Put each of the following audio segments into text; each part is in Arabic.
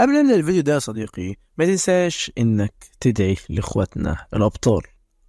قبل ان الفيديو ده يا صديقي ما تنساش انك تدعي لاخواتنا الابطال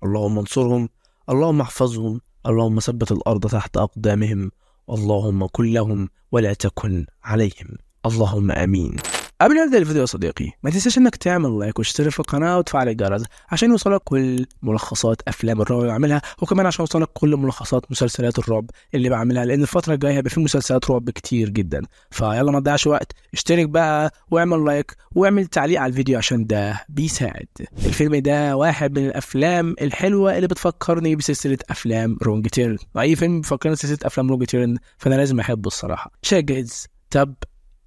اللهم انصرهم اللهم احفظهم اللهم ثبت الارض تحت اقدامهم اللهم كن لهم ولا تكن عليهم اللهم امين قبل ما ابدا الفيديو يا صديقي ما تنساش انك تعمل لايك واشترك في القناه وتفعل الجرس عشان يوصلك كل ملخصات افلام الرعب اللي بعملها وكمان عشان يوصلك كل ملخصات مسلسلات الرعب اللي بعملها لان الفتره الجايه هيبقى في مسلسلات رعب كتير جدا فيلا ما تضيعش وقت اشترك بقى واعمل لايك واعمل تعليق على الفيديو عشان ده بيساعد الفيلم ده واحد من الافلام الحلوه اللي بتفكرني بسلسله افلام رونج تيرن اي فيلم بيفكرني بسلسله افلام رونج تيرن فانا لازم احبه الصراحه شجز تب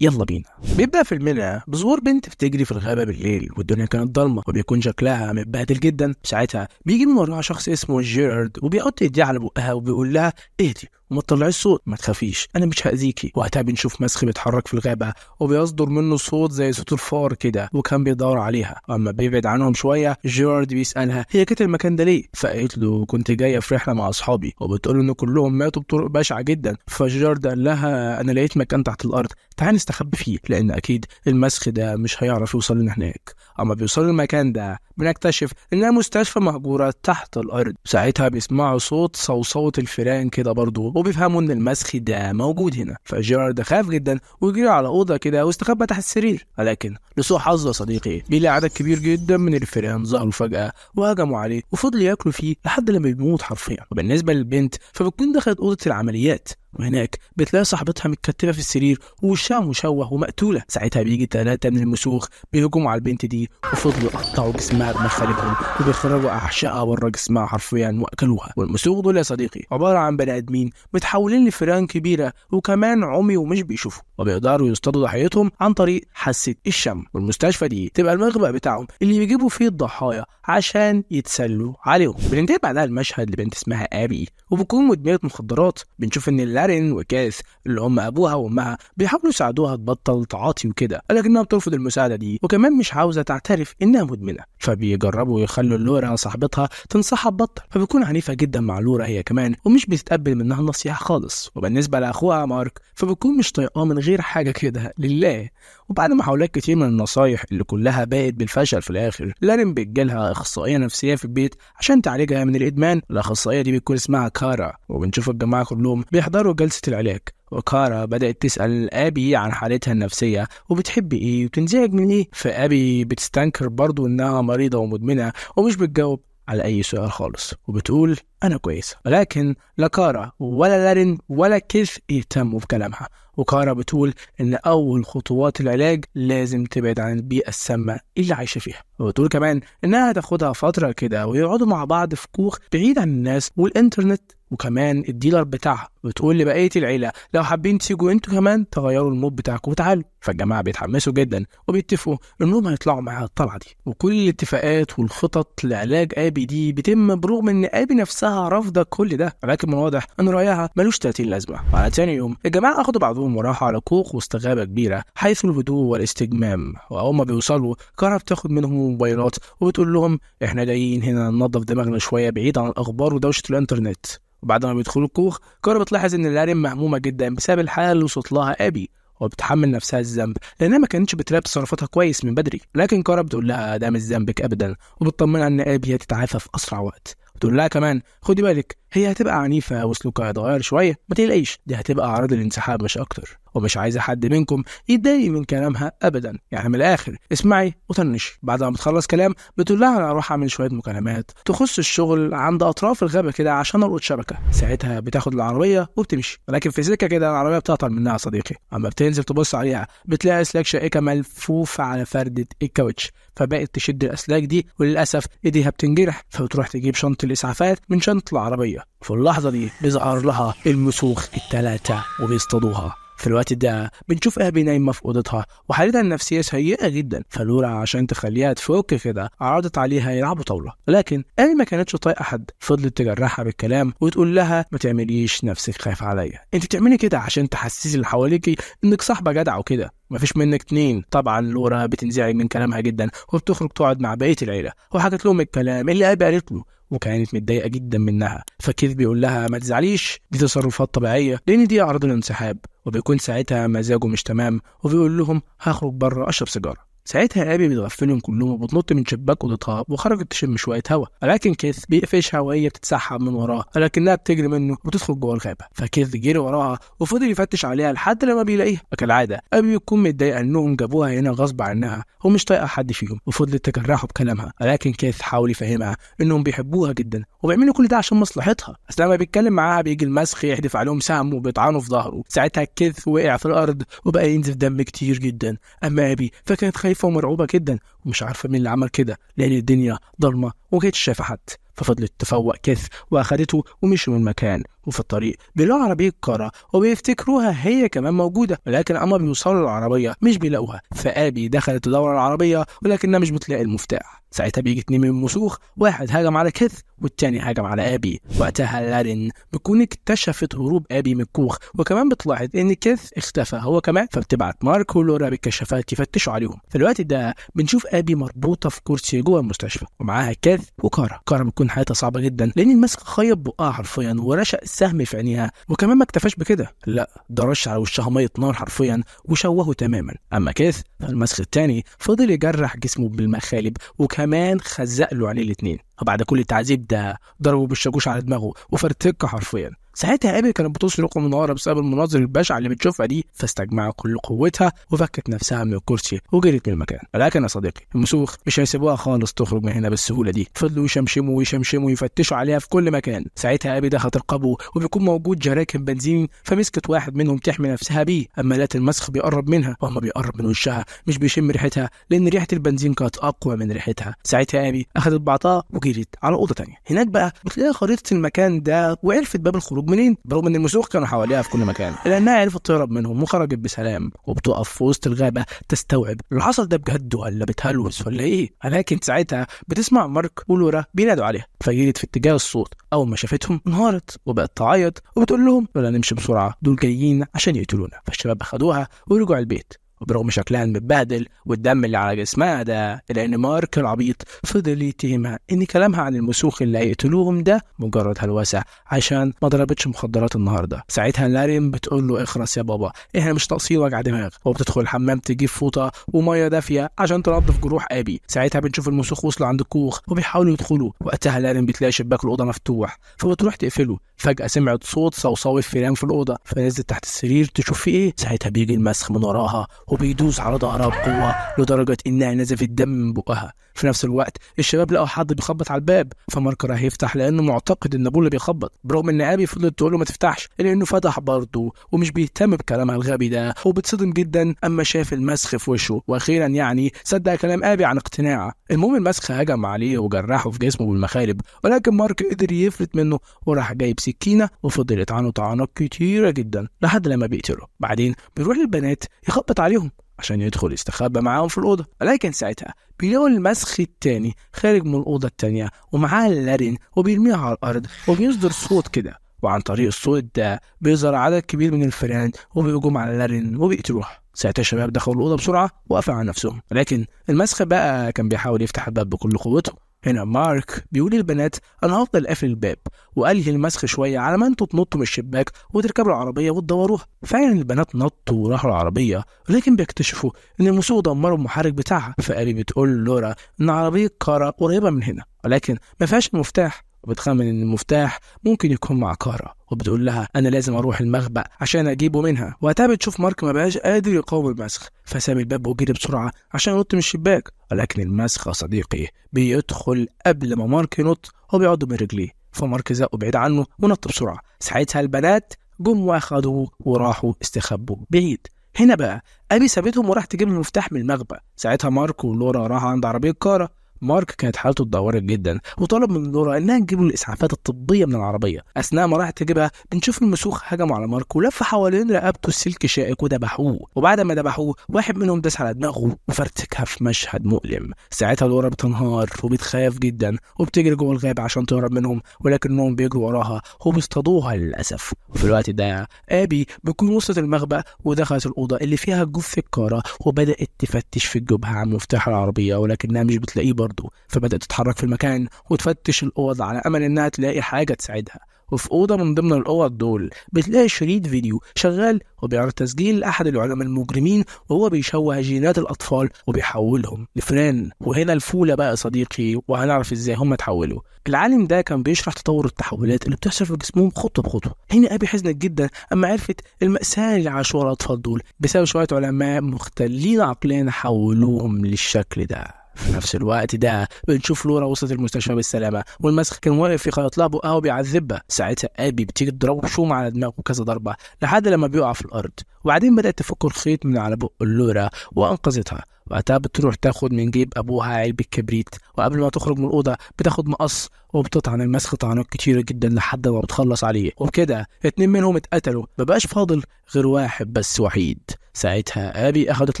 يلا بينا بيبدأ فيلمنا بظهور بنت بتجري في الغابة بالليل والدنيا كانت ضلمة وبيكون شكلها متبهدل جدا ساعتها بيجي من وراها شخص اسمه جيرارد وبيحط ايديه على بقها وبيقول لها اهدي وما تطلعيش صوت ما تخافيش انا مش هاذيكي وقتها بنشوف مسخ بيتحرك في الغابه وبيصدر منه صوت زي صوت الفار كده وكان بيدور عليها اما بيبعد عنهم شويه جيرارد بيسالها هي كانت المكان ده ليه فقالت له كنت جايه في رحله مع اصحابي وبتقول ان كلهم ماتوا بطرق بشعه جدا فجيرارد قال لها انا لقيت مكان تحت الارض تعالي نستخبي فيه لان اكيد المسخ ده مش هيعرف يوصل لنا هناك اما بيوصل المكان ده بنكتشف انها مستشفى مهجوره تحت الارض ساعتها بيسمعوا صوت صوصوه الفئران كده برضه وبيفهموا ان المسخ ده موجود هنا فجيرارد خاف جدا وجري على اوضه كده واستخبى تحت السرير ولكن لسوء حظه صديقي بيلاقي عدد كبير جدا من الفئران ظهروا فجاه وهجموا عليه وفضل ياكلوا فيه لحد لما بيموت حرفيا وبالنسبه للبنت فبتكون دخلت اوضه العمليات وهناك بتلاقي صاحبتها متكتبة في السرير ووشها مشوه ومقتولة ساعتها بيجي ثلاثة من المسوخ بيهجموا على البنت دي وفضلوا يقطعوا جسمها بمخالبهم وبيخرجوا أحشائها بره جسمها حرفيا وأكلوها والمسوخ دول يا صديقي عبارة عن بني آدمين متحولين لفيران كبيرة وكمان عمي ومش بيشوفوا وبيقدروا يصطادوا ضحيتهم عن طريق حاسة الشم والمستشفى دي تبقى المخبأ بتاعهم اللي بيجيبوا فيه الضحايا عشان يتسلوا عليهم بننتهي بعدها المشهد لبنت اسمها آبي وبتكون مدمنة مخدرات بنشوف إن مارين وكاث اللي هم ابوها وامها بيحاولوا يساعدوها تبطل تعاطي وكده لكنها بترفض المساعده دي وكمان مش عاوزه تعترف انها مدمنه فبيجربوا يخلوا لورا صاحبتها تنصحها تبطل فبتكون عنيفه جدا مع لورا هي كمان ومش بتتقبل منها النصيحه خالص وبالنسبه لاخوها مارك فبتكون مش طايقاه من غير حاجه كده لله وبعد محاولات كتير من النصايح اللي كلها باءت بالفشل في الاخر لارين بتجيلها اخصائيه نفسيه في البيت عشان تعالجها من الادمان الاخصائيه دي بتكون اسمها كارا وبنشوف الجماعه كلهم بيحضروا كيرو جلست العلاج وكارا بدأت تسأل أبي عن حالتها النفسية وبتحب إيه وبتنزعج من إيه فأبي بتستنكر برضه إنها مريضة ومدمنة ومش بتجاوب على أي سؤال خالص وبتقول أنا كويسة ولكن لا كارا ولا لارين ولا كيث يهتموا بكلامها وكارا بتقول إن أول خطوات العلاج لازم تبعد عن البيئة السامة اللي عايشة فيها وبتقول كمان إنها هتاخدها فترة كده ويقعدوا مع بعض في كوخ بعيد عن الناس والإنترنت وكمان الديلر بتاعها بتقول لبقيه العيله لو حابين تيجوا انتوا كمان تغيروا المود بتاعكم وتعالوا فالجماعه بيتحمسوا جدا وبيتفقوا انهم هيطلعوا معاها الطلعه دي وكل الاتفاقات والخطط لعلاج ابي دي بتم برغم ان ابي نفسها رافضه كل ده ولكن من الواضح ان رايها ملوش 30 لازمه وعلى تاني يوم الجماعه اخدوا بعضهم لوحدهم وراحوا على كوخ وسط غابة كبيرة حيث الهدوء والاستجمام وأول ما بيوصلوا كهرب بتاخد منهم موبايلات وبتقول لهم إحنا جايين هنا ننظف دماغنا شوية بعيد عن الأخبار ودوشة الإنترنت وبعد ما بيدخلوا الكوخ كهرب بتلاحظ إن لارين مهمومة جدا بسبب الحالة اللي وصلت لها أبي وبتحمل نفسها الذنب لانها ما كانتش بتراقب تصرفاتها كويس من بدري لكن كارا بتقول لها ده مش ذنبك ابدا وبتطمنها ان ابي هتتعافى في اسرع وقت تقول لها كمان خدي بالك هي هتبقى عنيفة وسلوكها هيتغير شوية ما تقلقيش دي هتبقى أعراض الانسحاب مش أكتر ومش عايزه حد منكم يتضايق من كلامها ابدا يعني من الاخر اسمعي وطنشي بعد ما بتخلص كلام بتقول لها انا هروح اعمل شويه مكالمات تخص الشغل عند اطراف الغابه كده عشان القط شبكه ساعتها بتاخد العربيه وبتمشي ولكن في سكه كده العربيه بتعطل منها يا صديقي اما بتنزل تبص عليها بتلاقي اسلاك شائكه ملفوفه على فرده الكاوتش فبقت تشد الاسلاك دي وللاسف ايديها بتنجرح فبتروح تجيب شنطه الاسعافات من شنطه العربيه في اللحظه دي بيظهر لها المسوخ الثلاثه وبيصطادوها في الوقت ده بنشوف أهبي نايمة في أوضتها وحالتها النفسية سيئة جدا فلورا عشان تخليها تفك كده عرضت عليها يلعبوا طاولة لكن ابي ما كانتش طايقة حد فضلت تجرحها بالكلام وتقول لها ما تعمليش نفسك خايف عليا أنت بتعملي كده عشان تحسسي اللي حواليكي إنك صاحبة جدع وكده مفيش منك اتنين طبعا لورا بتنزعج من كلامها جدا وبتخرج تقعد مع بقيه العيله وحكت لهم الكلام اللي ابي قالت له وكانت متضايقه جدا منها فكيف بيقول لها ما تزعليش دي تصرفات طبيعيه لان دي اعراض الانسحاب وبيكون ساعتها مزاجه مش تمام وبيقول لهم هخرج بره اشرب سيجاره ساعتها ابي بتغفلهم كلهم وبتنط من شباك اوضتها وخرجت تشم شويه هواء ولكن كيث بيقفشها وهي بتتسحب من وراها ولكنها بتجري منه وتدخل جوه الغابه فكيث جري وراها وفضل يفتش عليها لحد لما بيلاقيها وكالعاده ابي بتكون متضايقه انهم جابوها هنا غصب عنها ومش طايقه حد فيهم وفضلت تجرحه بكلامها ولكن كيث حاول يفهمها انهم بيحبوها جدا وبيعملوا كل ده عشان مصلحتها اصل لما بيتكلم معاها بيجي المسخ يحدف عليهم سهم وبيطعنوا في ظهره ساعتها كيث وقع في الارض وبقى ينزف دم كتير جدا اما ابي فكانت خايفه ومرعوبه جدا ومش عارفه مين اللي عمل كده لان الدنيا ضلمه ومكانتش شايفه حد ففضلت تفوق كث واخدته ومشي من المكان وفي الطريق بيلاقوا عربيه كارة وبيفتكروها هي كمان موجوده ولكن اما بيوصلوا للعربيه مش بيلاقوها فابي دخلت تدور العربيه ولكنها مش بتلاقي المفتاح ساعتها بيجي اتنين من المسوخ واحد هجم على كيث والتاني هجم على ابي وقتها لارين بتكون اكتشفت هروب ابي من الكوخ وكمان بتلاحظ ان كيث اختفى هو كمان فبتبعت مارك ولورا بالكشافات يفتشوا عليهم في الوقت ده بنشوف ابي مربوطه في كرسي جوه المستشفى ومعاها كيث وكارا كارا بتكون حياتها صعبه جدا لان المسك خيط بقها حرفيا ورشق السهم في عينيها وكمان ما اكتفاش بكده لا ده رش على وشها ميه نار حرفيا وشوهه تماما اما كيث فالمسخ الثاني فضل يجرح جسمه بالمخالب وكان كمان خزق له عليه إيه. الاثنين وبعد كل التعذيب ده ضربه بالشاكوش على دماغه وفرتكه حرفيا ساعتها ابل كانت رقم ومنهارة بسبب المناظر البشعة اللي بتشوفها دي فاستجمعت كل قوتها وفكت نفسها من الكرسي وجريت من المكان لكن يا صديقي المسوخ مش هيسيبوها خالص تخرج من هنا بالسهولة دي فضلوا يشمشموا ويشمشموا ويفتشوا عليها في كل مكان ساعتها ابي دخلت القبو وبيكون موجود جراكن بنزين فمسكت واحد منهم تحمي نفسها بيه اما لقت المسخ بيقرب منها وهما بيقرب من وشها مش بيشم ريحتها لان ريحة البنزين كانت اقوى من ريحتها ساعتها ابي اخذت بعضها وجريت على اوضة تانية هناك بقى بتلاقي خريطة المكان ده وعرفت باب الخروج مدمنين منين برغم ان المسوق كانوا حواليها في كل مكان لانها عرفت تهرب منهم وخرجت بسلام وبتقف في وسط الغابه تستوعب اللي حصل ده بجد ولا بتهلوس ولا ايه لكن ساعتها بتسمع مارك ولورا بينادوا عليها فجريت في اتجاه الصوت اول ما شافتهم انهارت وبقت تعيط وبتقول لهم يلا نمشي بسرعه دول جايين عشان يقتلونا فالشباب اخدوها ورجعوا البيت وبرغم شكلها المتبهدل والدم اللي على جسمها ده الا ان مارك العبيط فضل يتهمها إن كلامها عن المسوخ اللي هيقتلوهم ده مجرد هلوسة عشان ما ضربتش مخدرات النهاردة ساعتها لارين بتقول له اخرس يا بابا احنا مش ناقصين وجع دماغ وبتدخل الحمام تجيب فوطة ومية دافية عشان تنضف جروح أبي ساعتها بنشوف المسوخ وصلوا عند الكوخ وبيحاولوا يدخلوا وقتها لارين بتلاقي شباك الأوضة مفتوح فبتروح تقفله فجأة سمعت صوت صوصوة فيران في الأوضة فنزلت تحت السرير تشوف في إيه ساعتها بيجي المسخ من وراها وبيدوس على ظهرها بقوه لدرجه انها نزفت دم من بقها في نفس الوقت الشباب لقوا حد بيخبط على الباب فماركر هيفتح لانه معتقد ان ابوه اللي بيخبط برغم ان ابي فضلت تقول له ما تفتحش الا انه فتح برضه ومش بيهتم بكلامها الغبي ده وبتصدم جدا اما شاف المسخ في وشه واخيرا يعني صدق كلام ابي عن اقتناعه المهم المسخ هجم عليه وجرحه في جسمه بالمخالب ولكن مارك قدر يفلت منه وراح جايب سكينه وفضلت عنه طعنات كتيره جدا لحد لما بيقتله بعدين بيروح للبنات يخبط عليهم عليهم عشان يدخل يستخبى معاهم في الأوضة ولكن ساعتها بيلاقوا المسخ التاني خارج من الأوضة التانية ومعاه اللارين وبيرميها على الأرض وبيصدر صوت كده وعن طريق الصوت ده بيظهر عدد كبير من الفئران وبيهجم على لارين وبيقتلوه ساعتها الشباب دخلوا الأوضة بسرعة وقفوا على نفسهم لكن المسخ بقى كان بيحاول يفتح الباب بكل قوته هنا مارك بيقول للبنات انا هفضل قافل الباب وقال المسخ شويه على ما انتوا تنطوا من الشباك وتركبوا العربيه وتدوروها فعلا البنات نطوا وراحوا العربيه لكن بيكتشفوا ان المسوق دمروا المحرك بتاعها فقالي بتقول لورا ان عربيه كارا قريبه من هنا ولكن ما فيهاش المفتاح وبتخمن ان المفتاح ممكن يكون مع كارا وبتقول لها انا لازم اروح المخبأ عشان اجيبه منها وقتها بتشوف مارك ما بقاش قادر يقاوم المسخ فساب الباب وجري بسرعه عشان ينط من الشباك ولكن المسخ صديقي بيدخل قبل ما مارك ينط وبيقعد من رجليه فمارك زقه بعيد عنه ونط بسرعه ساعتها البنات جم واخدوه وراحوا استخبوا بعيد هنا بقى ابي سابتهم وراح تجيب المفتاح من المخبأ ساعتها مارك ولورا راح عند عربيه كاره مارك كانت حالته اتدهورت جدا وطلب من لورا انها تجيب له الاسعافات الطبيه من العربيه اثناء ما راحت تجيبها بنشوف المسوخ هجموا على مارك ولف حوالين رقبته السلك شائك وذبحوه وبعد ما ذبحوه واحد منهم داس على دماغه وفرتكها في مشهد مؤلم ساعتها لورا بتنهار وبتخاف جدا وبتجري جوه الغابه عشان تهرب منهم ولكنهم بيجروا وراها وبيصطادوها للاسف وفي الوقت ده ابي بيكون وصلت المخبأ ودخلت الاوضه اللي فيها جثه كارا وبدات تفتش في الجبهه عن مفتاح العربيه ولكنها مش بتلاقيه برضه فبدأت تتحرك في المكان وتفتش الأوض على أمل إنها تلاقي حاجة تساعدها وفي أوضة من ضمن الأوض دول بتلاقي شريط فيديو شغال وبيعرض تسجيل أحد العلماء المجرمين وهو بيشوه جينات الأطفال وبيحولهم لفران وهنا الفولة بقى صديقي وهنعرف إزاي هم اتحولوا العالم ده كان بيشرح تطور التحولات اللي بتحصل في جسمهم خطوة بخطوة هنا أبي حزنت جدا أما عرفت المأساة اللي عاشوها الأطفال دول بسبب شوية علماء مختلين عقليا حولوهم للشكل ده في نفس الوقت ده بنشوف لورا وصلت المستشفى بالسلامه والمسخ كان واقف يخيط لها بقها وبيعذبها ساعتها ابي بتيجي تضربه بشوم على دماغه كذا ضربه لحد لما بيقع في الارض وبعدين بدات تفك الخيط من على بق لورا وانقذتها وقتها بتروح تاخد من جيب ابوها علبه كبريت وقبل ما تخرج من الاوضه بتاخد مقص وبتطعن المسخ طعنات كتيره جدا لحد ما بتخلص عليه وبكده اتنين منهم اتقتلوا مبقاش فاضل غير واحد بس وحيد ساعتها أبي اخذت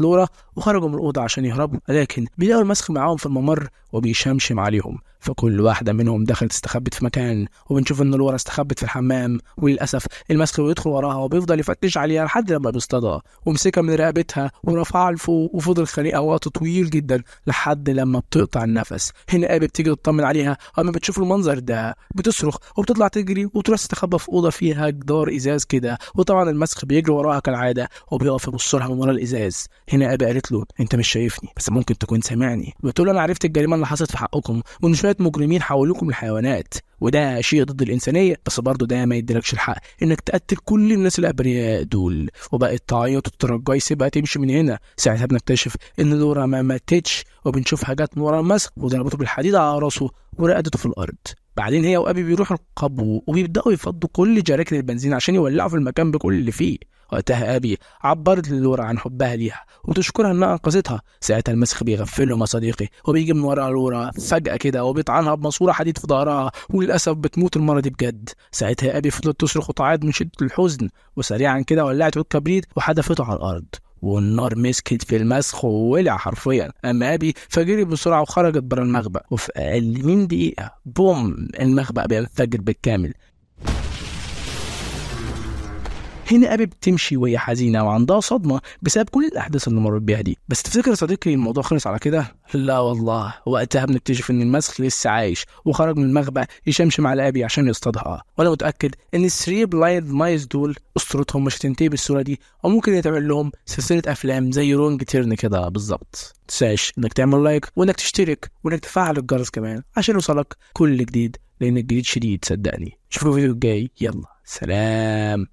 لورا وخرجوا من الأوضة عشان يهربوا لكن بيلاقوا المسخ معاهم في الممر وبيشمشم عليهم فكل واحدة منهم دخلت استخبت في مكان وبنشوف إن لورا استخبت في الحمام وللأسف المسخ بيدخل وراها وبيفضل يفتش عليها لحد لما بيصطادها ومسكها من رقبتها ورفعها لفوق وفضل خانقها وقت طويل جدا لحد لما بتقطع النفس هنا أبي بتيجي تطمن عليها أما بتشوف المنظر ده بتصرخ وبتطلع تجري وتروح تستخبى في أوضة فيها جدار إزاز كده وطبعا المسخ بيجري وراها كالعادة وبيقف بص لها من ورا الازاز هنا ابي قالت له انت مش شايفني بس ممكن تكون سامعني بتقول له انا عرفت الجريمه اللي حصلت في حقكم وان شويه مجرمين حولوكم لحيوانات وده شيء ضد الانسانيه بس برضه ده ما يديلكش الحق انك تقتل كل الناس الابرياء دول وبقت تعيط وتترجاي سيبها تمشي من هنا ساعتها بنكتشف ان لورا ما ماتتش وبنشوف حاجات من ورا المسك وضربته بالحديد على راسه ورقدته في الارض بعدين هي وابي بيروحوا القبو وبيبداوا يفضوا كل جراكن البنزين عشان يولعوا في المكان بكل اللي فيه وقتها أبي عبرت للورا عن حبها ليها وبتشكرها إنها أنقذتها ساعتها المسخ بيغفلهم يا صديقي وبيجي من ورا لورا فجأة كده وبيطعنها بماسورة حديد في ظهرها وللأسف بتموت المرة دي بجد ساعتها أبي فضلت تصرخ وتعيط من شدة الحزن وسريعا كده ولعت عود كبريت وحدفته على الأرض والنار مسكت في المسخ وولع حرفيا اما ابي فجري بسرعه وخرجت بره المخبأ وفي اقل من دقيقه بوم المخبأ بينفجر بالكامل حين أبي بتمشي وهي حزينة وعندها صدمة بسبب كل الأحداث اللي مرت بيها دي بس تفتكر يا صديقي الموضوع خلص على كده؟ لا والله وقتها بنكتشف إن المسخ لسه عايش وخرج من المخبأ يشمشم على أبي عشان يصطادها وأنا متأكد إن السري بلايند مايز دول أسطورتهم مش هتنتهي بالصورة دي أو ممكن يتعمل لهم سلسلة أفلام زي رونج تيرن كده بالظبط تنساش إنك تعمل لايك وإنك تشترك وإنك تفعل الجرس كمان عشان يوصلك كل جديد لأن الجديد شديد صدقني شوفوا الفيديو الجاي يلا سلام